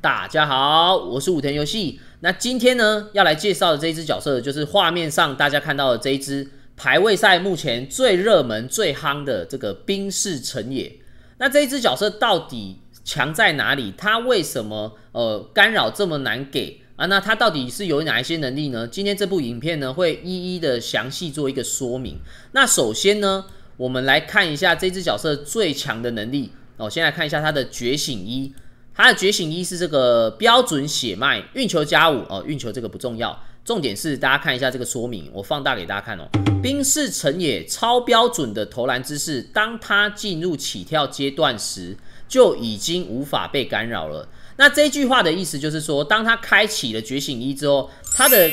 大家好，我是武田游戏。那今天呢，要来介绍的这一只角色，就是画面上大家看到的这一只排位赛目前最热门、最夯的这个冰室成也。那这一只角色到底强在哪里？它为什么呃干扰这么难给啊？那它到底是有哪一些能力呢？今天这部影片呢，会一一的详细做一个说明。那首先呢，我们来看一下这只角色最强的能力。哦，我先来看一下他的觉醒一。他的觉醒一是这个标准血脉运球加五哦，运球这个不重要，重点是大家看一下这个说明，我放大给大家看哦。冰释成也超标准的投篮姿势，当他进入起跳阶段时，就已经无法被干扰了。那这句话的意思就是说，当他开启了觉醒一之后，他的。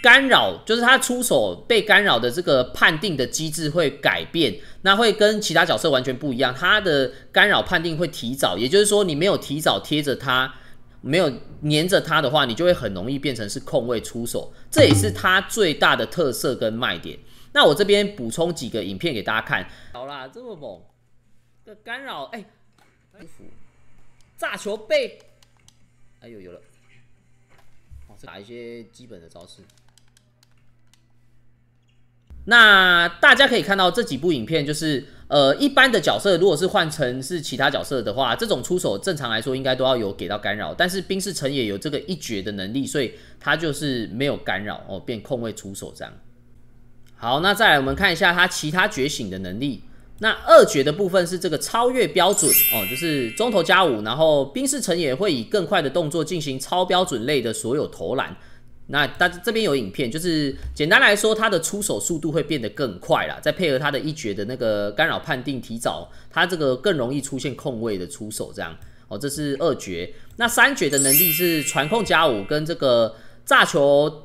干扰就是他出手被干扰的这个判定的机制会改变，那会跟其他角色完全不一样。他的干扰判定会提早，也就是说你没有提早贴着他，没有粘着他的话，你就会很容易变成是空位出手。这也是他最大的特色跟卖点。那我这边补充几个影片给大家看。好啦，这么猛的干扰，哎，炸球被，哎呦，有了，打一些基本的招式。那大家可以看到这几部影片，就是呃，一般的角色如果是换成是其他角色的话，这种出手正常来说应该都要有给到干扰，但是冰释成也有这个一绝的能力，所以他就是没有干扰哦，变空位出手这样。好，那再来我们看一下他其他觉醒的能力。那二绝的部分是这个超越标准哦，就是中投加五，然后冰释成也会以更快的动作进行超标准类的所有投篮。那他这边有影片，就是简单来说，他的出手速度会变得更快啦，再配合他的一绝的那个干扰判定，提早他这个更容易出现空位的出手，这样哦，这是二绝。那三绝的能力是传控加五，跟这个炸球、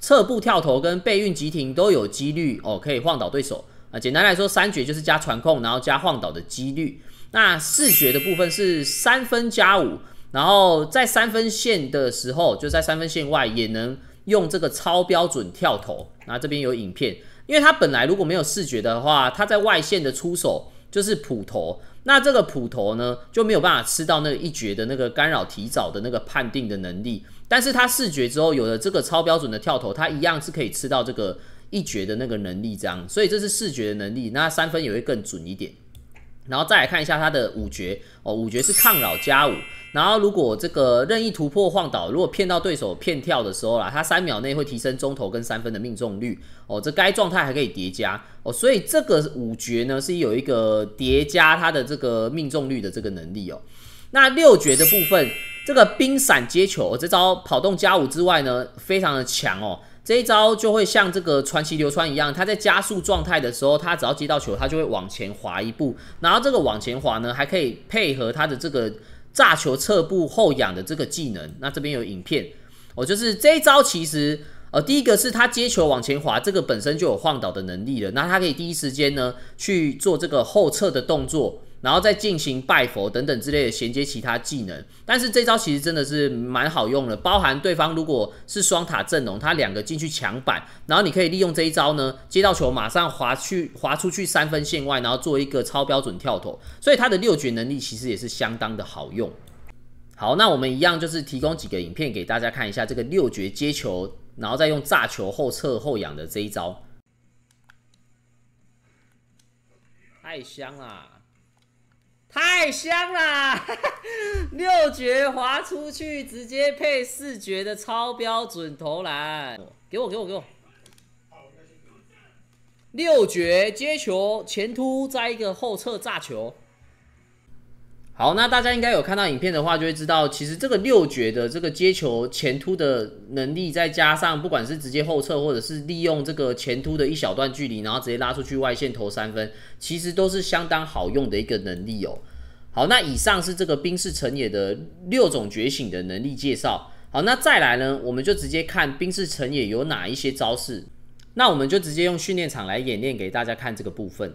侧步跳投跟背运急停都有几率哦，可以晃倒对手啊。简单来说，三绝就是加传控，然后加晃倒的几率。那四绝的部分是三分加五。然后在三分线的时候，就在三分线外也能用这个超标准跳投。那这边有影片，因为他本来如果没有视觉的话，他在外线的出手就是普投，那这个普投呢就没有办法吃到那个一绝的那个干扰提早的那个判定的能力。但是他视觉之后有了这个超标准的跳投，他一样是可以吃到这个一绝的那个能力这样。所以这是视觉的能力，那三分也会更准一点。然后再来看一下他的五绝哦，五绝是抗扰加五。然后如果这个任意突破晃倒，如果骗到对手骗跳的时候啦，他三秒内会提升中投跟三分的命中率哦。这该状态还可以叠加哦，所以这个五绝呢是有一个叠加他的这个命中率的这个能力哦。那六绝的部分，这个冰闪接球这招跑动加五之外呢，非常的强哦。这一招就会像这个传奇流川一样，他在加速状态的时候，他只要接到球，他就会往前滑一步。然后这个往前滑呢，还可以配合他的这个炸球侧步后仰的这个技能。那这边有影片，我就是这一招。其实，呃，第一个是他接球往前滑，这个本身就有晃倒的能力了。那他可以第一时间呢去做这个后撤的动作。然后再进行拜佛等等之类的衔接其他技能，但是这招其实真的是蛮好用的。包含对方如果是双塔阵容，他两个进去抢板，然后你可以利用这一招呢，接到球马上滑去滑出去三分线外，然后做一个超标准跳投。所以他的六绝能力其实也是相当的好用。好，那我们一样就是提供几个影片给大家看一下这个六绝接球，然后再用炸球后撤后仰的这一招，太香了。太香哈，六绝滑出去，直接配四绝的超标准投篮，给我，给我，给我！六绝接球前突，再一个后撤炸球。好，那大家应该有看到影片的话，就会知道，其实这个六绝的这个接球前突的能力，再加上不管是直接后撤，或者是利用这个前突的一小段距离，然后直接拉出去外线投三分，其实都是相当好用的一个能力哦。好，那以上是这个冰室成也的六种觉醒的能力介绍。好，那再来呢，我们就直接看冰室成也有哪一些招式。那我们就直接用训练场来演练给大家看这个部分。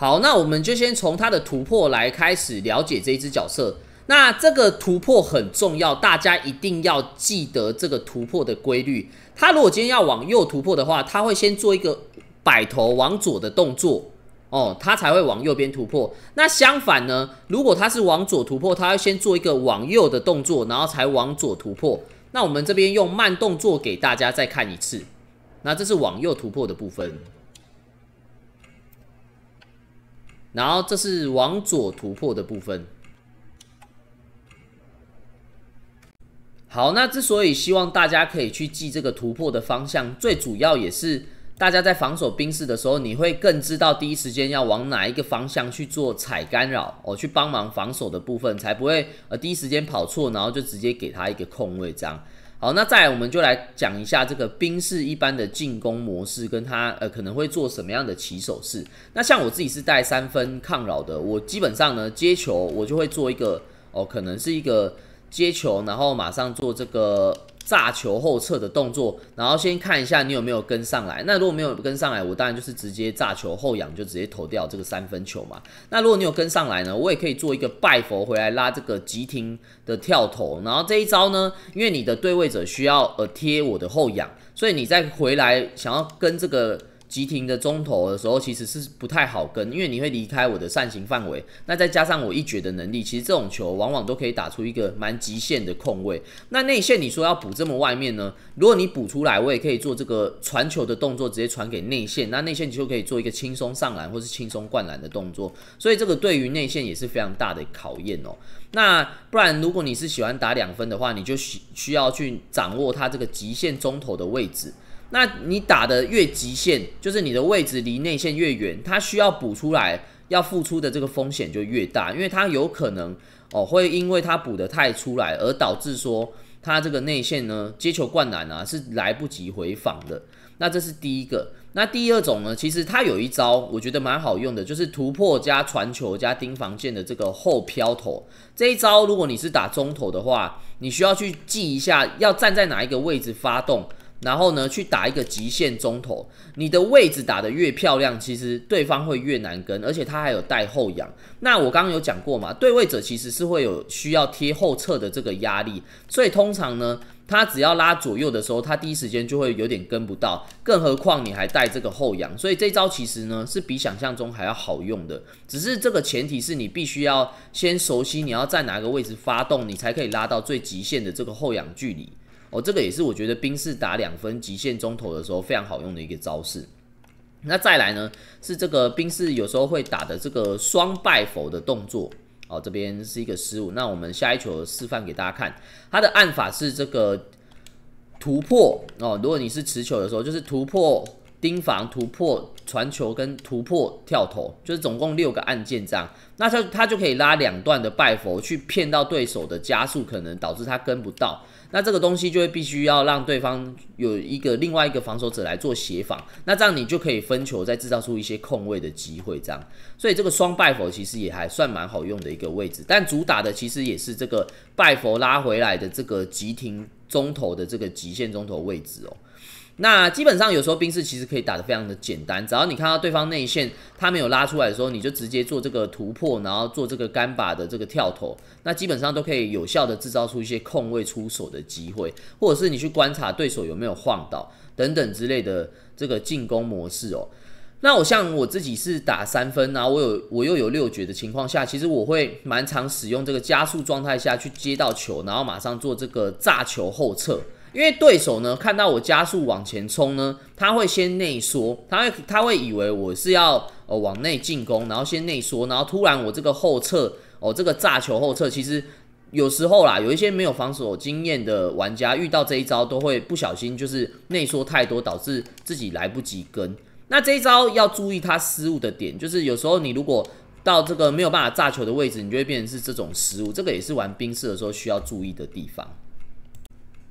好，那我们就先从它的突破来开始了解这一只角色。那这个突破很重要，大家一定要记得这个突破的规律。它如果今天要往右突破的话，它会先做一个摆头往左的动作，哦，它才会往右边突破。那相反呢，如果它是往左突破，它要先做一个往右的动作，然后才往左突破。那我们这边用慢动作给大家再看一次。那这是往右突破的部分。然后这是往左突破的部分。好，那之所以希望大家可以去记这个突破的方向，最主要也是大家在防守兵士的时候，你会更知道第一时间要往哪一个方向去做踩干扰哦，去帮忙防守的部分，才不会呃第一时间跑错，然后就直接给他一个空位这样。好，那再来我们就来讲一下这个兵士一般的进攻模式，跟他呃可能会做什么样的起手式。那像我自己是带三分抗扰的，我基本上呢接球我就会做一个哦，可能是一个接球，然后马上做这个。炸球后撤的动作，然后先看一下你有没有跟上来。那如果没有跟上来，我当然就是直接炸球后仰，就直接投掉这个三分球嘛。那如果你有跟上来呢，我也可以做一个拜佛回来拉这个急停的跳投。然后这一招呢，因为你的对位者需要呃贴我的后仰，所以你再回来想要跟这个。急停的中投的时候，其实是不太好跟，因为你会离开我的扇形范围。那再加上我一绝的能力，其实这种球往往都可以打出一个蛮极限的空位。那内线你说要补这么外面呢？如果你补出来，我也可以做这个传球的动作，直接传给内线。那内线你就可以做一个轻松上篮或是轻松灌篮的动作。所以这个对于内线也是非常大的考验哦。那不然如果你是喜欢打两分的话，你就需需要去掌握他这个极限中投的位置。那你打的越极限，就是你的位置离内线越远，他需要补出来要付出的这个风险就越大，因为他有可能哦会因为他补的太出来而导致说他这个内线呢接球灌篮啊是来不及回防的。那这是第一个。那第二种呢，其实他有一招我觉得蛮好用的，就是突破加传球加盯防线的这个后飘投。这一招如果你是打中投的话，你需要去记一下要站在哪一个位置发动。然后呢，去打一个极限中投，你的位置打得越漂亮，其实对方会越难跟，而且他还有带后仰。那我刚刚有讲过嘛，对位者其实是会有需要贴后侧的这个压力，所以通常呢，他只要拉左右的时候，他第一时间就会有点跟不到，更何况你还带这个后仰，所以这招其实呢是比想象中还要好用的。只是这个前提是你必须要先熟悉你要在哪个位置发动，你才可以拉到最极限的这个后仰距离。哦，这个也是我觉得兵士打两分极限中投的时候非常好用的一个招式。那再来呢，是这个兵士有时候会打的这个双拜否的动作。哦，这边是一个失误。那我们下一球示范给大家看，它的按法是这个突破哦。如果你是持球的时候，就是突破盯防突破。传球跟突破跳投，就是总共六个按键这样，那他他就可以拉两段的拜佛去骗到对手的加速，可能导致他跟不到。那这个东西就会必须要让对方有一个另外一个防守者来做协防，那这样你就可以分球再制造出一些空位的机会这样。所以这个双拜佛其实也还算蛮好用的一个位置，但主打的其实也是这个拜佛拉回来的这个急停中投的这个极限中投位置哦。那基本上有时候兵士其实可以打得非常的简单，只要你看到对方内线他没有拉出来的时候，你就直接做这个突破，然后做这个干拔的这个跳投，那基本上都可以有效的制造出一些空位出手的机会，或者是你去观察对手有没有晃倒等等之类的这个进攻模式哦。那我像我自己是打三分然后我有我又有六绝的情况下，其实我会蛮常使用这个加速状态下去接到球，然后马上做这个炸球后撤。因为对手呢看到我加速往前冲呢，他会先内缩，他会他会以为我是要呃往内进攻，然后先内缩，然后突然我这个后撤哦，这个炸球后撤，其实有时候啦，有一些没有防守经验的玩家遇到这一招都会不小心就是内缩太多，导致自己来不及跟。那这一招要注意他失误的点，就是有时候你如果到这个没有办法炸球的位置，你就会变成是这种失误。这个也是玩冰室的时候需要注意的地方。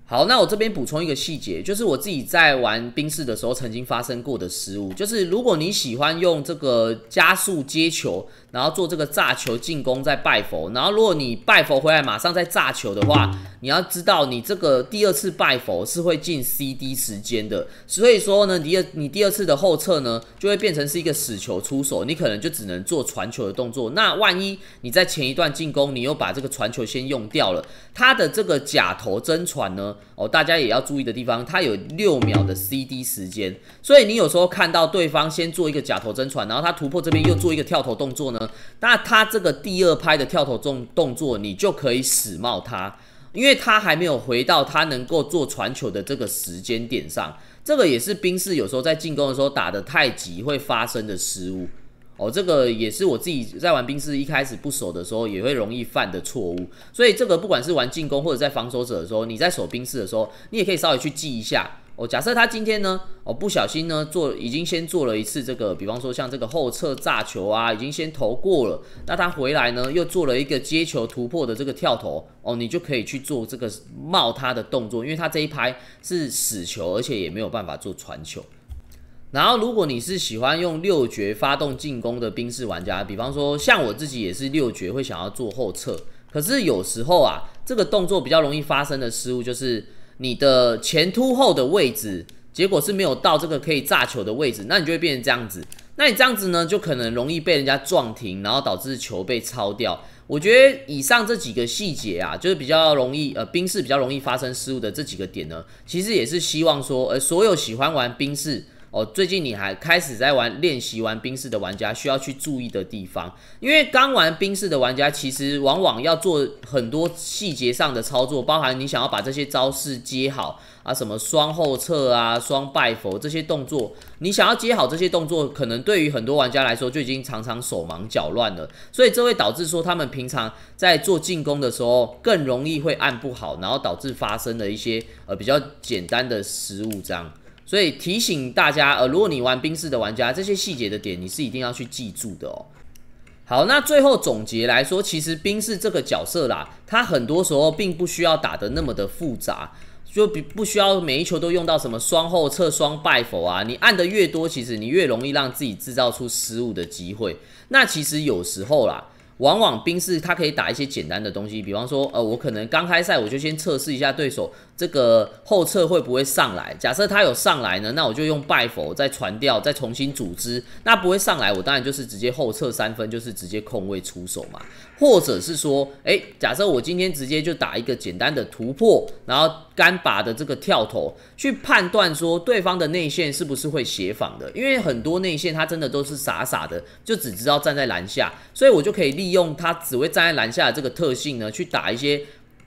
好，那我这边补充一个细节，就是我自己在玩冰室的时候曾经发生过的失误，就是如果你喜欢用这个加速接球，然后做这个炸球进攻再拜佛，然后如果你拜佛回来马上再炸球的话，你要知道你这个第二次拜佛是会进 CD 时间的，所以说呢，第二你第二次的后撤呢就会变成是一个死球出手，你可能就只能做传球的动作。那万一你在前一段进攻，你又把这个传球先用掉了，他的这个假投真传呢？哦，大家也要注意的地方，它有六秒的 CD 时间，所以你有时候看到对方先做一个假投真传，然后他突破这边又做一个跳投动作呢，那他这个第二拍的跳投动动作，你就可以死帽他，因为他还没有回到他能够做传球的这个时间点上，这个也是兵士有时候在进攻的时候打的太急会发生的失误。哦，这个也是我自己在玩兵士一开始不守的时候也会容易犯的错误，所以这个不管是玩进攻或者在防守者的时候，你在守兵士的时候，你也可以稍微去记一下。哦，假设他今天呢，哦不小心呢做已经先做了一次这个，比方说像这个后侧炸球啊，已经先投过了，那他回来呢又做了一个接球突破的这个跳投，哦，你就可以去做这个冒他的动作，因为他这一拍是死球，而且也没有办法做传球。然后，如果你是喜欢用六绝发动进攻的兵士玩家，比方说像我自己也是六绝，会想要做后撤。可是有时候啊，这个动作比较容易发生的失误，就是你的前突后的位置，结果是没有到这个可以炸球的位置，那你就会变成这样子。那你这样子呢，就可能容易被人家撞停，然后导致球被抄掉。我觉得以上这几个细节啊，就是比较容易呃兵士比较容易发生失误的这几个点呢，其实也是希望说，呃，所有喜欢玩兵士。哦，最近你还开始在玩练习玩冰室的玩家需要去注意的地方，因为刚玩冰室的玩家其实往往要做很多细节上的操作，包含你想要把这些招式接好啊，什么双后撤啊、双拜佛这些动作，你想要接好这些动作，可能对于很多玩家来说就已经常常手忙脚乱了，所以这会导致说他们平常在做进攻的时候更容易会按不好，然后导致发生的一些呃比较简单的失误这样。所以提醒大家，呃，如果你玩冰室的玩家，这些细节的点你是一定要去记住的哦。好，那最后总结来说，其实冰室这个角色啦，他很多时候并不需要打得那么的复杂，就比不需要每一球都用到什么双后侧双拜否啊，你按的越多，其实你越容易让自己制造出失误的机会。那其实有时候啦。往往兵士他可以打一些简单的东西，比方说，呃，我可能刚开赛我就先测试一下对手这个后撤会不会上来。假设他有上来呢，那我就用拜佛再传掉再重新组织。那不会上来，我当然就是直接后撤三分，就是直接空位出手嘛。或者是说，哎，假设我今天直接就打一个简单的突破，然后干拔的这个跳投，去判断说对方的内线是不是会协防的，因为很多内线他真的都是傻傻的，就只知道站在篮下，所以我就可以利用他只会站在篮下的这个特性呢，去打一些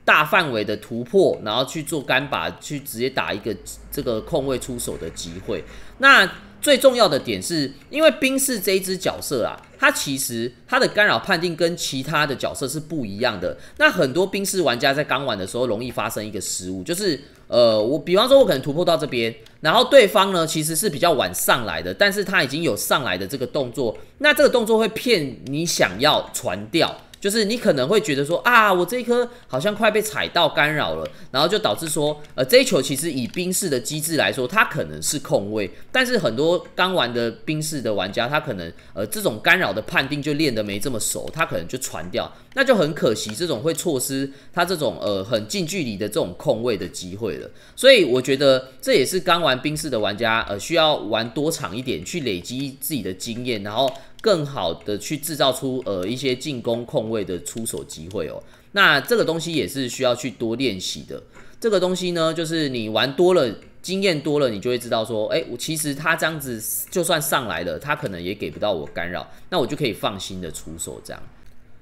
大范围的突破，然后去做干拔，去直接打一个这个空位出手的机会。那。最重要的点是，因为兵士这一只角色啊，它其实它的干扰判定跟其他的角色是不一样的。那很多兵士玩家在刚玩的时候容易发生一个失误，就是呃，我比方说，我可能突破到这边，然后对方呢其实是比较晚上来的，但是他已经有上来的这个动作，那这个动作会骗你想要传掉。就是你可能会觉得说啊，我这一颗好像快被踩到干扰了，然后就导致说，呃，这一球其实以冰室的机制来说，它可能是空位，但是很多刚玩的冰室的玩家，他可能呃这种干扰的判定就练得没这么熟，他可能就传掉，那就很可惜，这种会错失他这种呃很近距离的这种空位的机会了。所以我觉得这也是刚玩冰室的玩家呃需要玩多场一点，去累积自己的经验，然后。更好的去制造出呃一些进攻空位的出手机会哦，那这个东西也是需要去多练习的。这个东西呢，就是你玩多了，经验多了，你就会知道说，哎，我其实他这样子就算上来了，他可能也给不到我干扰，那我就可以放心的出手这样。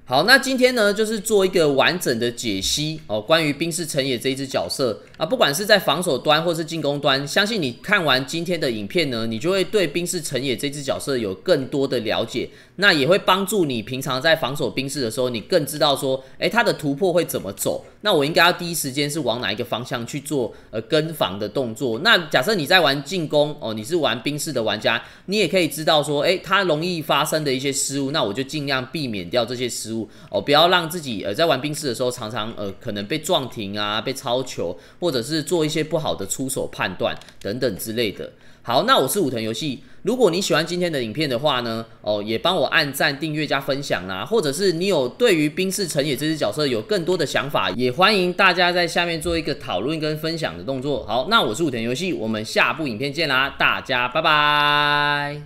好，那今天呢，就是做一个完整的解析哦，关于冰室成也这一只角色啊，不管是在防守端或是进攻端，相信你看完今天的影片呢，你就会对冰室成也这只角色有更多的了解，那也会帮助你平常在防守冰室的时候，你更知道说，哎，他的突破会怎么走，那我应该要第一时间是往哪一个方向去做呃跟防的动作。那假设你在玩进攻哦，你是玩冰室的玩家，你也可以知道说，哎，他容易发生的一些失误，那我就尽量避免掉这些失误。哦，不要让自己呃在玩冰室的时候常常呃可能被撞停啊，被超球，或者是做一些不好的出手判断等等之类的。好，那我是武藤游戏。如果你喜欢今天的影片的话呢，哦也帮我按赞、订阅加分享啦，或者是你有对于冰室成也这只角色有更多的想法，也欢迎大家在下面做一个讨论跟分享的动作。好，那我是武藤游戏，我们下部影片见啦，大家拜拜。